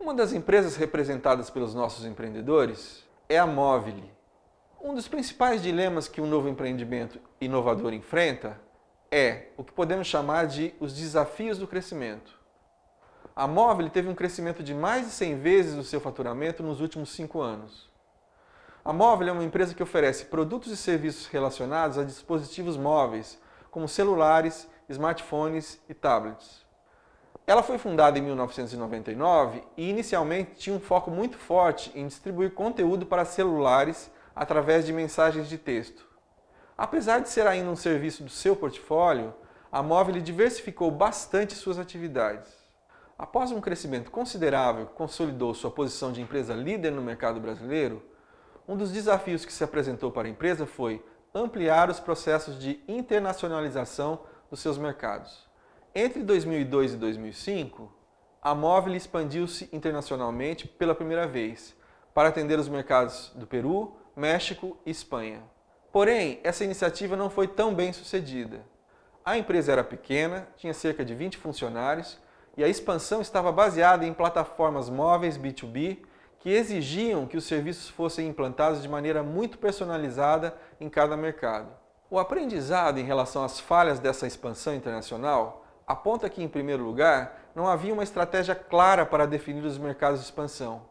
Uma das empresas representadas pelos nossos empreendedores é a Mobile. Um dos principais dilemas que um novo empreendimento inovador enfrenta é o que podemos chamar de os desafios do crescimento. A Móvel teve um crescimento de mais de 100 vezes o seu faturamento nos últimos 5 anos. A Móvel é uma empresa que oferece produtos e serviços relacionados a dispositivos móveis, como celulares, smartphones e tablets. Ela foi fundada em 1999 e inicialmente tinha um foco muito forte em distribuir conteúdo para celulares através de mensagens de texto. Apesar de ser ainda um serviço do seu portfólio, a Móvel diversificou bastante suas atividades. Após um crescimento considerável que consolidou sua posição de empresa líder no mercado brasileiro, um dos desafios que se apresentou para a empresa foi ampliar os processos de internacionalização dos seus mercados. Entre 2002 e 2005, a Móvel expandiu-se internacionalmente pela primeira vez, para atender os mercados do Peru, México e Espanha. Porém, essa iniciativa não foi tão bem sucedida. A empresa era pequena, tinha cerca de 20 funcionários e a expansão estava baseada em plataformas móveis B2B que exigiam que os serviços fossem implantados de maneira muito personalizada em cada mercado. O aprendizado em relação às falhas dessa expansão internacional aponta que, em primeiro lugar, não havia uma estratégia clara para definir os mercados de expansão,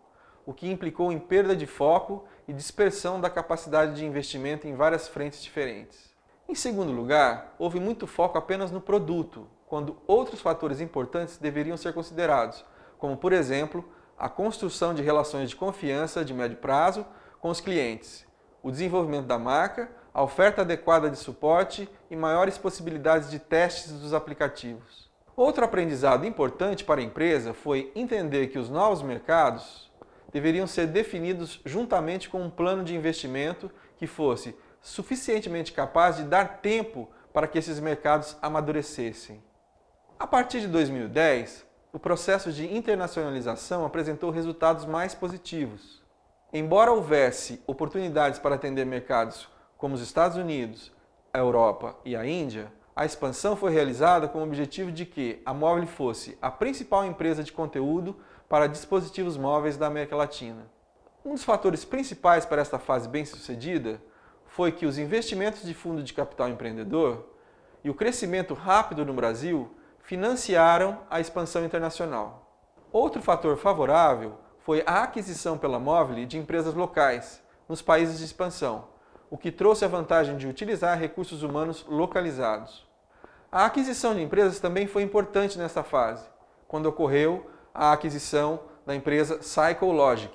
o que implicou em perda de foco e dispersão da capacidade de investimento em várias frentes diferentes. Em segundo lugar, houve muito foco apenas no produto, quando outros fatores importantes deveriam ser considerados, como, por exemplo, a construção de relações de confiança de médio prazo com os clientes, o desenvolvimento da marca a oferta adequada de suporte e maiores possibilidades de testes dos aplicativos. Outro aprendizado importante para a empresa foi entender que os novos mercados deveriam ser definidos juntamente com um plano de investimento que fosse suficientemente capaz de dar tempo para que esses mercados amadurecessem. A partir de 2010, o processo de internacionalização apresentou resultados mais positivos. Embora houvesse oportunidades para atender mercados como os Estados Unidos, a Europa e a Índia, a expansão foi realizada com o objetivo de que a Móvel fosse a principal empresa de conteúdo para dispositivos móveis da América Latina. Um dos fatores principais para esta fase bem-sucedida foi que os investimentos de fundo de capital empreendedor e o crescimento rápido no Brasil financiaram a expansão internacional. Outro fator favorável foi a aquisição pela Móvel de empresas locais nos países de expansão, o que trouxe a vantagem de utilizar recursos humanos localizados. A aquisição de empresas também foi importante nessa fase, quando ocorreu a aquisição da empresa Psychologic,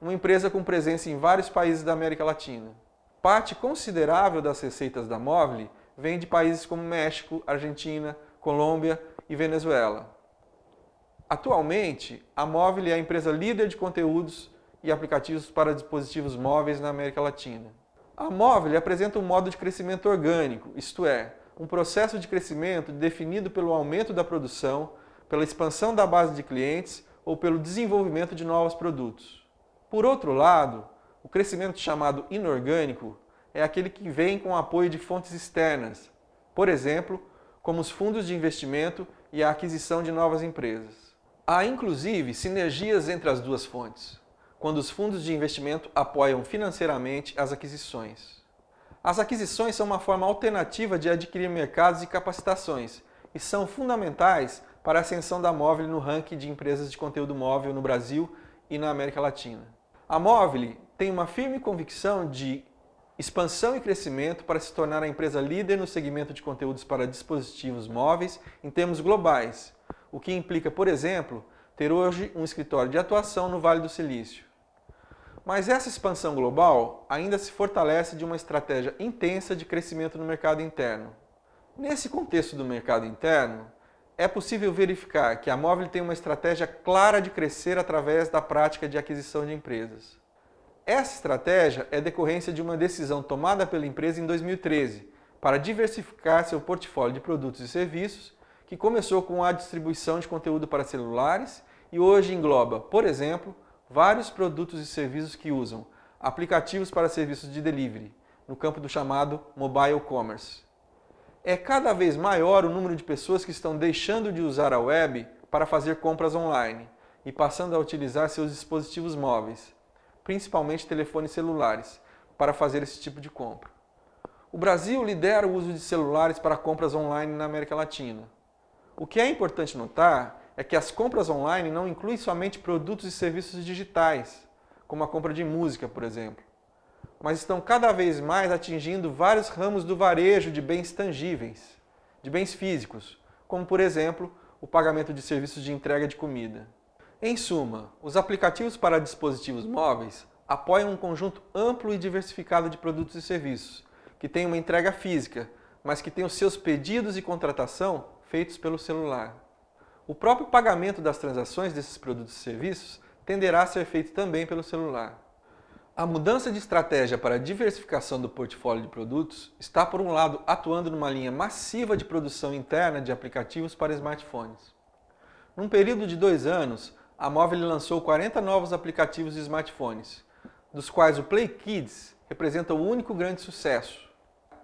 uma empresa com presença em vários países da América Latina. Parte considerável das receitas da Mobile vem de países como México, Argentina, Colômbia e Venezuela. Atualmente, a Mobile é a empresa líder de conteúdos e aplicativos para dispositivos móveis na América Latina. A móvel apresenta um modo de crescimento orgânico, isto é, um processo de crescimento definido pelo aumento da produção, pela expansão da base de clientes ou pelo desenvolvimento de novos produtos. Por outro lado, o crescimento chamado inorgânico é aquele que vem com o apoio de fontes externas, por exemplo, como os fundos de investimento e a aquisição de novas empresas. Há inclusive sinergias entre as duas fontes quando os fundos de investimento apoiam financeiramente as aquisições. As aquisições são uma forma alternativa de adquirir mercados e capacitações e são fundamentais para a ascensão da Móvel no ranking de empresas de conteúdo móvel no Brasil e na América Latina. A Móvel tem uma firme convicção de expansão e crescimento para se tornar a empresa líder no segmento de conteúdos para dispositivos móveis em termos globais, o que implica, por exemplo, ter hoje um escritório de atuação no Vale do Silício. Mas essa expansão global ainda se fortalece de uma estratégia intensa de crescimento no mercado interno. Nesse contexto do mercado interno, é possível verificar que a Móvel tem uma estratégia clara de crescer através da prática de aquisição de empresas. Essa estratégia é decorrência de uma decisão tomada pela empresa em 2013 para diversificar seu portfólio de produtos e serviços, que começou com a distribuição de conteúdo para celulares e hoje engloba, por exemplo, vários produtos e serviços que usam aplicativos para serviços de delivery, no campo do chamado mobile commerce. É cada vez maior o número de pessoas que estão deixando de usar a web para fazer compras online e passando a utilizar seus dispositivos móveis, principalmente telefones celulares, para fazer esse tipo de compra. O Brasil lidera o uso de celulares para compras online na América Latina. O que é importante notar é que as compras online não incluem somente produtos e serviços digitais, como a compra de música, por exemplo, mas estão cada vez mais atingindo vários ramos do varejo de bens tangíveis, de bens físicos, como por exemplo o pagamento de serviços de entrega de comida. Em suma, os aplicativos para dispositivos móveis apoiam um conjunto amplo e diversificado de produtos e serviços, que tem uma entrega física, mas que tem os seus pedidos e contratação feitos pelo celular. O próprio pagamento das transações desses produtos e serviços tenderá a ser feito também pelo celular. A mudança de estratégia para a diversificação do portfólio de produtos está, por um lado, atuando numa linha massiva de produção interna de aplicativos para smartphones. Num período de dois anos, a Mobile lançou 40 novos aplicativos de smartphones, dos quais o Play Kids representa o único grande sucesso,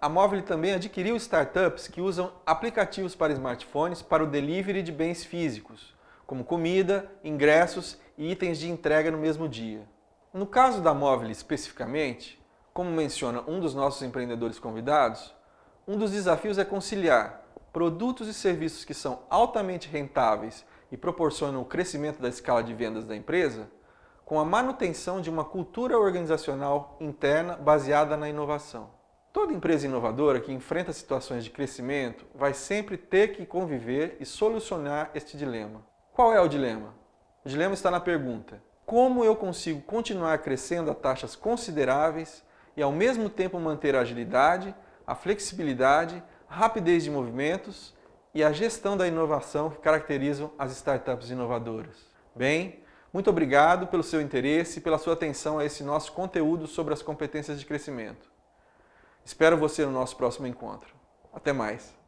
a Mobile também adquiriu startups que usam aplicativos para smartphones para o delivery de bens físicos, como comida, ingressos e itens de entrega no mesmo dia. No caso da Mobile especificamente, como menciona um dos nossos empreendedores convidados, um dos desafios é conciliar produtos e serviços que são altamente rentáveis e proporcionam o crescimento da escala de vendas da empresa com a manutenção de uma cultura organizacional interna baseada na inovação. Toda empresa inovadora que enfrenta situações de crescimento vai sempre ter que conviver e solucionar este dilema. Qual é o dilema? O dilema está na pergunta: como eu consigo continuar crescendo a taxas consideráveis e ao mesmo tempo manter a agilidade, a flexibilidade, a rapidez de movimentos e a gestão da inovação que caracterizam as startups inovadoras? Bem, muito obrigado pelo seu interesse e pela sua atenção a esse nosso conteúdo sobre as competências de crescimento. Espero você no nosso próximo encontro. Até mais.